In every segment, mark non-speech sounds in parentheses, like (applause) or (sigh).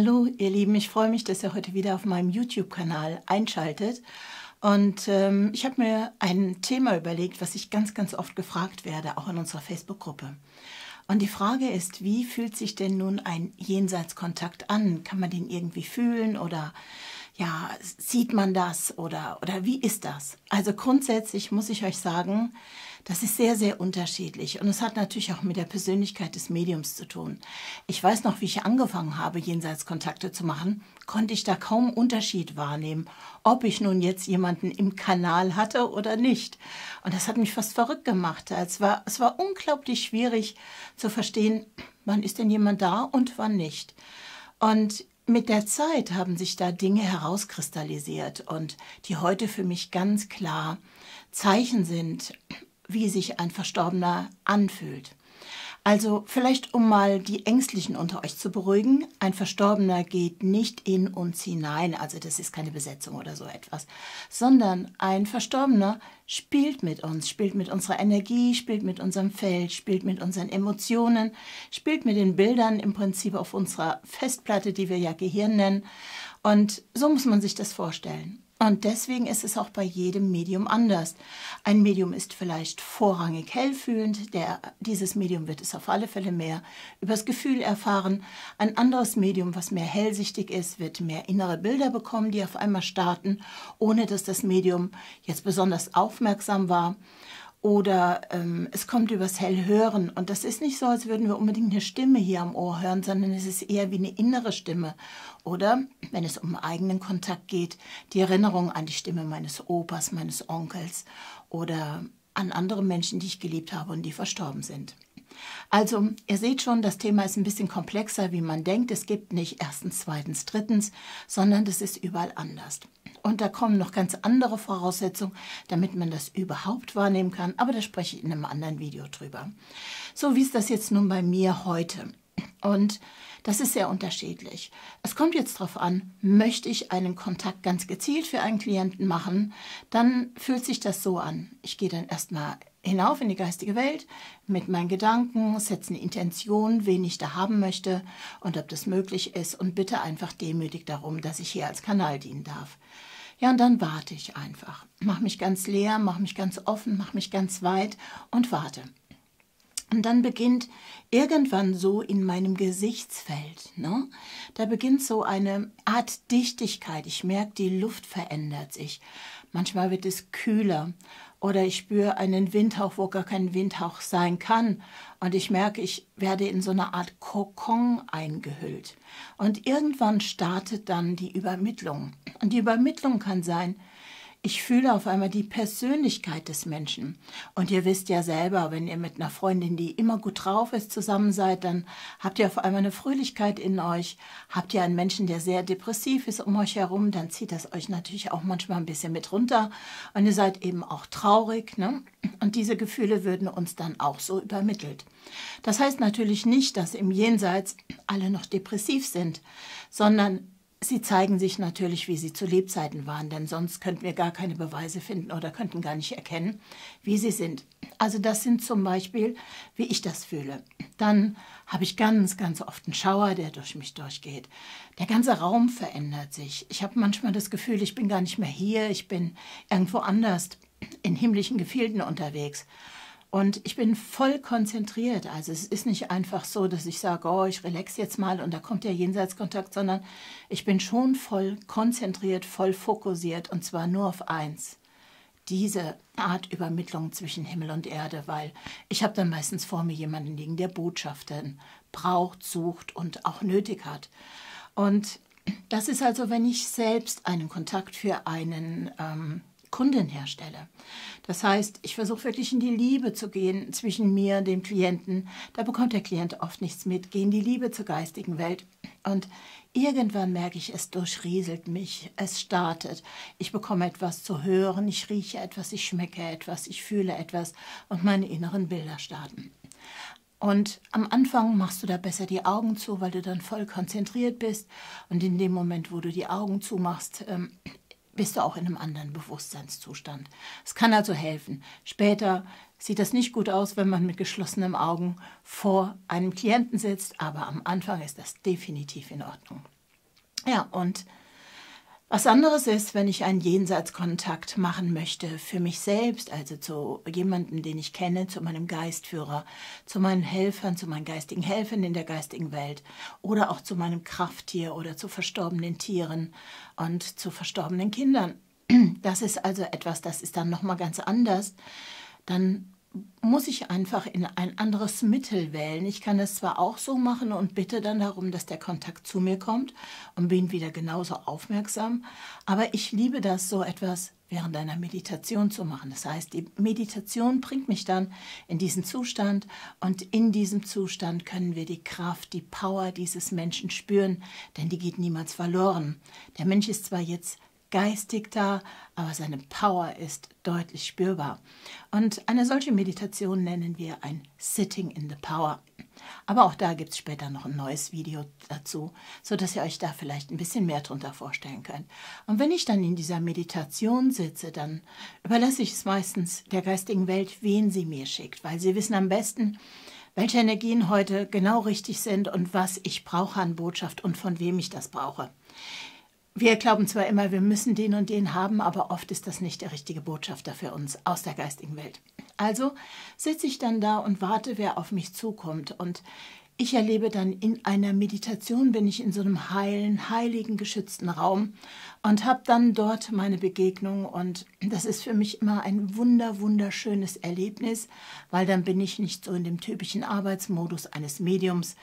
Hallo ihr Lieben, ich freue mich, dass ihr heute wieder auf meinem YouTube-Kanal einschaltet. Und ähm, ich habe mir ein Thema überlegt, was ich ganz, ganz oft gefragt werde, auch in unserer Facebook-Gruppe. Und die Frage ist, wie fühlt sich denn nun ein Jenseitskontakt an? Kann man den irgendwie fühlen oder ja, sieht man das oder, oder wie ist das? Also grundsätzlich muss ich euch sagen, das ist sehr, sehr unterschiedlich und es hat natürlich auch mit der Persönlichkeit des Mediums zu tun. Ich weiß noch, wie ich angefangen habe, Jenseitskontakte zu machen, konnte ich da kaum Unterschied wahrnehmen, ob ich nun jetzt jemanden im Kanal hatte oder nicht. Und das hat mich fast verrückt gemacht. Es war, es war unglaublich schwierig zu verstehen, wann ist denn jemand da und wann nicht. Und mit der Zeit haben sich da Dinge herauskristallisiert und die heute für mich ganz klar Zeichen sind, wie sich ein Verstorbener anfühlt. Also vielleicht, um mal die Ängstlichen unter euch zu beruhigen, ein Verstorbener geht nicht in uns hinein, also das ist keine Besetzung oder so etwas, sondern ein Verstorbener spielt mit uns, spielt mit unserer Energie, spielt mit unserem Feld, spielt mit unseren Emotionen, spielt mit den Bildern im Prinzip auf unserer Festplatte, die wir ja Gehirn nennen. Und so muss man sich das vorstellen. Und deswegen ist es auch bei jedem Medium anders. Ein Medium ist vielleicht vorrangig hellfühlend, der, dieses Medium wird es auf alle Fälle mehr übers Gefühl erfahren. Ein anderes Medium, was mehr hellsichtig ist, wird mehr innere Bilder bekommen, die auf einmal starten, ohne dass das Medium jetzt besonders aufmerksam war oder ähm, es kommt übers Hellhören. Und das ist nicht so, als würden wir unbedingt eine Stimme hier am Ohr hören, sondern es ist eher wie eine innere Stimme. Oder, wenn es um eigenen Kontakt geht, die Erinnerung an die Stimme meines Opas, meines Onkels oder an andere Menschen, die ich geliebt habe und die verstorben sind. Also ihr seht schon, das Thema ist ein bisschen komplexer, wie man denkt. Es gibt nicht erstens, zweitens, drittens, sondern das ist überall anders. Und da kommen noch ganz andere Voraussetzungen, damit man das überhaupt wahrnehmen kann. Aber da spreche ich in einem anderen Video drüber. So, wie ist das jetzt nun bei mir heute? Und das ist sehr unterschiedlich. Es kommt jetzt darauf an, möchte ich einen Kontakt ganz gezielt für einen Klienten machen, dann fühlt sich das so an. Ich gehe dann erstmal hinauf in die geistige Welt mit meinen Gedanken, setze eine Intention, wen ich da haben möchte und ob das möglich ist und bitte einfach demütig darum, dass ich hier als Kanal dienen darf. Ja, und dann warte ich einfach. Mach mich ganz leer, mach mich ganz offen, mach mich ganz weit und warte. Und dann beginnt irgendwann so in meinem Gesichtsfeld, ne? da beginnt so eine Art Dichtigkeit. Ich merke, die Luft verändert sich. Manchmal wird es kühler oder ich spüre einen Windhauch, wo gar kein Windhauch sein kann. Und ich merke, ich werde in so eine Art Kokon eingehüllt. Und irgendwann startet dann die Übermittlung. Und die Übermittlung kann sein, ich fühle auf einmal die Persönlichkeit des Menschen. Und ihr wisst ja selber, wenn ihr mit einer Freundin, die immer gut drauf ist, zusammen seid, dann habt ihr auf einmal eine Fröhlichkeit in euch. Habt ihr einen Menschen, der sehr depressiv ist um euch herum, dann zieht das euch natürlich auch manchmal ein bisschen mit runter. Und ihr seid eben auch traurig. Ne? Und diese Gefühle würden uns dann auch so übermittelt. Das heißt natürlich nicht, dass im Jenseits alle noch depressiv sind, sondern Sie zeigen sich natürlich, wie sie zu Lebzeiten waren, denn sonst könnten wir gar keine Beweise finden oder könnten gar nicht erkennen, wie sie sind. Also das sind zum Beispiel, wie ich das fühle. Dann habe ich ganz, ganz oft einen Schauer, der durch mich durchgeht. Der ganze Raum verändert sich. Ich habe manchmal das Gefühl, ich bin gar nicht mehr hier, ich bin irgendwo anders, in himmlischen Gefilden unterwegs. Und ich bin voll konzentriert. Also es ist nicht einfach so, dass ich sage, oh, ich relax jetzt mal und da kommt der Jenseitskontakt, sondern ich bin schon voll konzentriert, voll fokussiert und zwar nur auf eins. Diese Art Übermittlung zwischen Himmel und Erde, weil ich habe dann meistens vor mir jemanden liegen, der Botschaften braucht, sucht und auch nötig hat. Und das ist also, wenn ich selbst einen Kontakt für einen ähm, Kunden herstelle. Das heißt, ich versuche wirklich in die Liebe zu gehen zwischen mir und dem Klienten. Da bekommt der Klient oft nichts mit. Geh in die Liebe zur geistigen Welt. Und irgendwann merke ich, es durchrieselt mich, es startet. Ich bekomme etwas zu hören, ich rieche etwas, ich schmecke etwas, ich fühle etwas und meine inneren Bilder starten. Und am Anfang machst du da besser die Augen zu, weil du dann voll konzentriert bist. Und in dem Moment, wo du die Augen zumachst, ähm, bist du auch in einem anderen Bewusstseinszustand. Es kann also helfen. Später sieht das nicht gut aus, wenn man mit geschlossenen Augen vor einem Klienten sitzt, aber am Anfang ist das definitiv in Ordnung. Ja, und was anderes ist, wenn ich einen Jenseitskontakt machen möchte für mich selbst, also zu jemandem, den ich kenne, zu meinem Geistführer, zu meinen Helfern, zu meinen geistigen Helfern in der geistigen Welt oder auch zu meinem Krafttier oder zu verstorbenen Tieren und zu verstorbenen Kindern. Das ist also etwas, das ist dann nochmal ganz anders. Dann muss ich einfach in ein anderes Mittel wählen. Ich kann es zwar auch so machen und bitte dann darum, dass der Kontakt zu mir kommt und bin wieder genauso aufmerksam, aber ich liebe das, so etwas während einer Meditation zu machen. Das heißt, die Meditation bringt mich dann in diesen Zustand und in diesem Zustand können wir die Kraft, die Power dieses Menschen spüren, denn die geht niemals verloren. Der Mensch ist zwar jetzt geistig da, aber seine Power ist deutlich spürbar. Und eine solche Meditation nennen wir ein Sitting in the Power. Aber auch da gibt es später noch ein neues Video dazu, sodass ihr euch da vielleicht ein bisschen mehr drunter vorstellen könnt. Und wenn ich dann in dieser Meditation sitze, dann überlasse ich es meistens der geistigen Welt, wen sie mir schickt, weil sie wissen am besten, welche Energien heute genau richtig sind und was ich brauche an Botschaft und von wem ich das brauche. Wir glauben zwar immer, wir müssen den und den haben, aber oft ist das nicht der richtige Botschafter für uns aus der geistigen Welt. Also sitze ich dann da und warte, wer auf mich zukommt. Und ich erlebe dann in einer Meditation, bin ich in so einem heilen, heiligen, geschützten Raum und habe dann dort meine Begegnung. Und das ist für mich immer ein wunder, wunderschönes Erlebnis, weil dann bin ich nicht so in dem typischen Arbeitsmodus eines Mediums,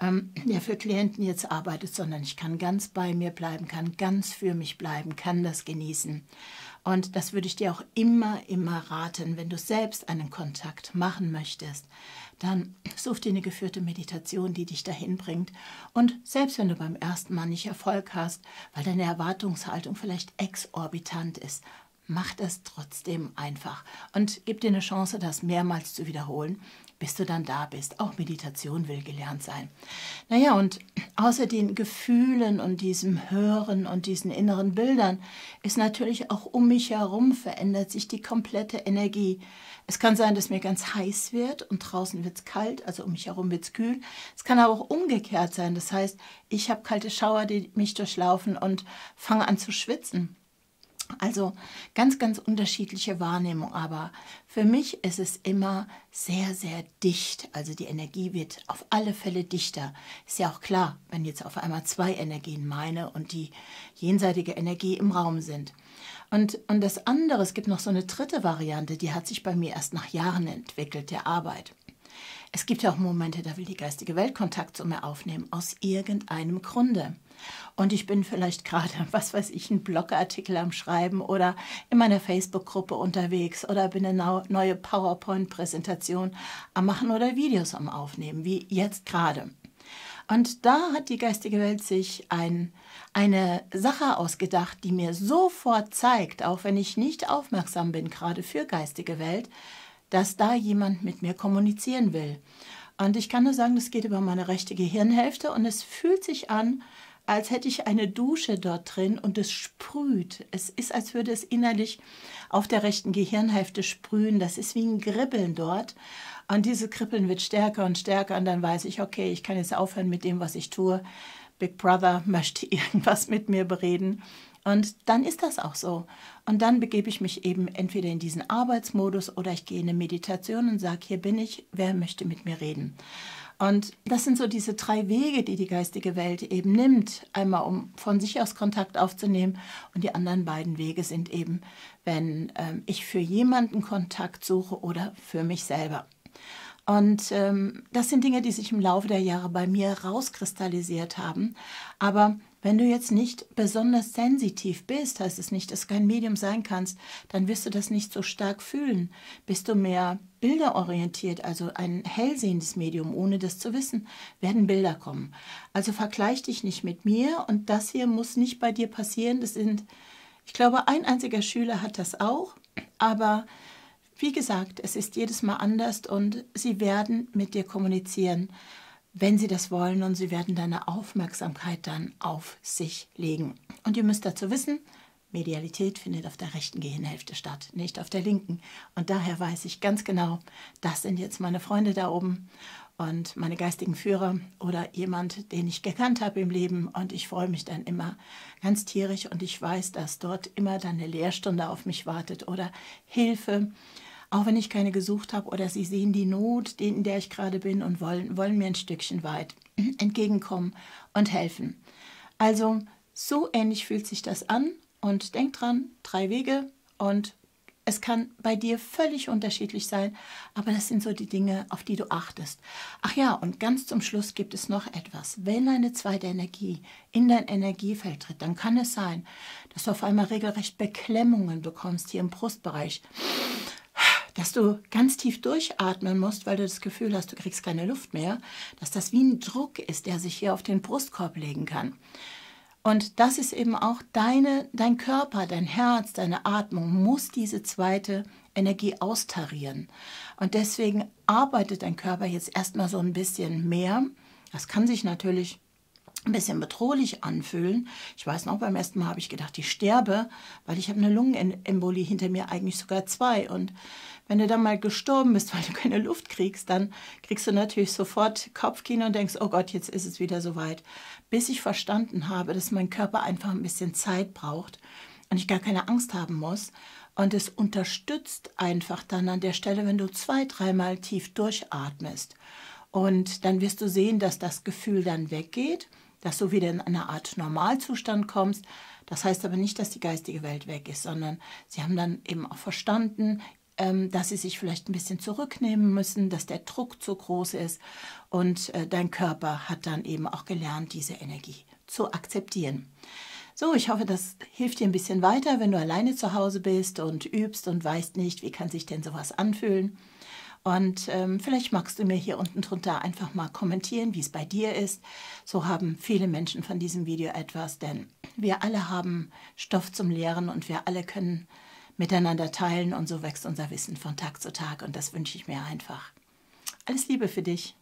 ähm, der für Klienten jetzt arbeitet, sondern ich kann ganz bei mir bleiben, kann ganz für mich bleiben, kann das genießen. Und das würde ich dir auch immer, immer raten, wenn du selbst einen Kontakt machen möchtest, dann such dir eine geführte Meditation, die dich dahin bringt. Und selbst wenn du beim ersten Mal nicht Erfolg hast, weil deine Erwartungshaltung vielleicht exorbitant ist, mach das trotzdem einfach und gib dir eine Chance, das mehrmals zu wiederholen bis du dann da bist. Auch Meditation will gelernt sein. Naja, und außer den Gefühlen und diesem Hören und diesen inneren Bildern ist natürlich auch um mich herum verändert sich die komplette Energie. Es kann sein, dass mir ganz heiß wird und draußen wird es kalt, also um mich herum wird es kühl. Es kann aber auch umgekehrt sein. Das heißt, ich habe kalte Schauer, die mich durchlaufen und fange an zu schwitzen. Also ganz, ganz unterschiedliche Wahrnehmung, aber für mich ist es immer sehr, sehr dicht. Also die Energie wird auf alle Fälle dichter. Ist ja auch klar, wenn jetzt auf einmal zwei Energien, meine und die jenseitige Energie im Raum sind. Und, und das andere, es gibt noch so eine dritte Variante, die hat sich bei mir erst nach Jahren entwickelt, der Arbeit. Es gibt ja auch Momente, da will die geistige Welt Kontakt zu mir aufnehmen, aus irgendeinem Grunde und ich bin vielleicht gerade, (laughs) was weiß ich, einen Blogartikel am Schreiben oder in meiner Facebook-Gruppe unterwegs oder bin eine neue PowerPoint-Präsentation am Machen oder Videos am Aufnehmen, wie jetzt gerade. Und da hat die geistige Welt sich ein, eine Sache ausgedacht, die mir sofort zeigt, auch wenn ich nicht aufmerksam bin, gerade für geistige Welt, dass da jemand mit mir kommunizieren will. Und ich kann nur sagen, das geht über meine rechte Gehirnhälfte und es fühlt sich an, als hätte ich eine Dusche dort drin und es sprüht. Es ist, als würde es innerlich auf der rechten Gehirnhälfte sprühen. Das ist wie ein Gribbeln dort. Und dieses Kribbeln wird stärker und stärker und dann weiß ich, okay, ich kann jetzt aufhören mit dem, was ich tue. Big Brother (laughs) möchte irgendwas mit mir bereden. Und dann ist das auch so. Und dann begebe ich mich eben entweder in diesen Arbeitsmodus oder ich gehe in eine Meditation und sage, hier bin ich, wer möchte mit mir reden? Und das sind so diese drei Wege, die die geistige Welt eben nimmt. Einmal, um von sich aus Kontakt aufzunehmen. Und die anderen beiden Wege sind eben, wenn ähm, ich für jemanden Kontakt suche oder für mich selber. Und ähm, das sind Dinge, die sich im Laufe der Jahre bei mir rauskristallisiert haben. Aber wenn du jetzt nicht besonders sensitiv bist, heißt es nicht, dass du kein Medium sein kannst, dann wirst du das nicht so stark fühlen. Bist du mehr bilderorientiert, also ein hellsehendes Medium, ohne das zu wissen, werden Bilder kommen. Also vergleich dich nicht mit mir und das hier muss nicht bei dir passieren. Das sind, ich glaube, ein einziger Schüler hat das auch, aber wie gesagt, es ist jedes Mal anders und sie werden mit dir kommunizieren, wenn sie das wollen und sie werden deine Aufmerksamkeit dann auf sich legen. Und ihr müsst dazu wissen, Medialität findet auf der rechten Gehirnhälfte statt, nicht auf der linken. Und daher weiß ich ganz genau, das sind jetzt meine Freunde da oben und meine geistigen Führer oder jemand, den ich gekannt habe im Leben. Und ich freue mich dann immer ganz tierisch und ich weiß, dass dort immer dann eine Lehrstunde auf mich wartet oder Hilfe auch wenn ich keine gesucht habe oder sie sehen die Not, in der ich gerade bin und wollen, wollen mir ein Stückchen weit (clears throat) entgegenkommen und helfen. Also so ähnlich fühlt sich das an und denk dran, drei Wege und es kann bei dir völlig unterschiedlich sein, aber das sind so die Dinge, auf die du achtest. Ach ja, und ganz zum Schluss gibt es noch etwas. Wenn eine zweite Energie in dein Energiefeld tritt, dann kann es sein, dass du auf einmal regelrecht Beklemmungen bekommst hier im Brustbereich dass du ganz tief durchatmen musst, weil du das Gefühl hast, du kriegst keine Luft mehr, dass das wie ein Druck ist, der sich hier auf den Brustkorb legen kann. Und das ist eben auch deine, dein Körper, dein Herz, deine Atmung muss diese zweite Energie austarieren. Und deswegen arbeitet dein Körper jetzt erstmal so ein bisschen mehr. Das kann sich natürlich ein bisschen bedrohlich anfühlen. Ich weiß noch, beim ersten Mal habe ich gedacht, ich sterbe, weil ich habe eine Lungenembolie hinter mir, eigentlich sogar zwei. Und wenn du dann mal gestorben bist, (laughs) weil du keine Luft kriegst, dann kriegst du natürlich sofort Kopfkino und denkst, oh Gott, jetzt ist es wieder soweit. Bis ich verstanden habe, dass mein Körper einfach ein bisschen Zeit braucht und ich gar keine Angst haben muss. Und es unterstützt einfach dann an der Stelle, wenn du zwei, dreimal tief durchatmest. Und dann wirst du sehen, dass das Gefühl dann weggeht dass du wieder in eine Art Normalzustand kommst. Das heißt aber nicht, dass die geistige Welt weg ist, sondern sie haben dann eben auch verstanden, ähm, dass sie sich vielleicht ein bisschen zurücknehmen müssen, dass der Druck zu groß ist. Und äh, dein Körper hat dann eben auch gelernt, diese Energie zu akzeptieren. So, ich hoffe, das hilft dir ein bisschen weiter, wenn du alleine zu Hause bist und übst und weißt nicht, wie kann sich denn sowas anfühlen. Und ähm, vielleicht magst du mir hier unten drunter einfach mal kommentieren, wie es bei dir ist. So haben viele Menschen von diesem Video etwas, denn wir alle haben Stoff zum Lehren und wir alle können miteinander teilen und so wächst unser Wissen von Tag zu Tag und das wünsche ich mir einfach. Alles Liebe für dich.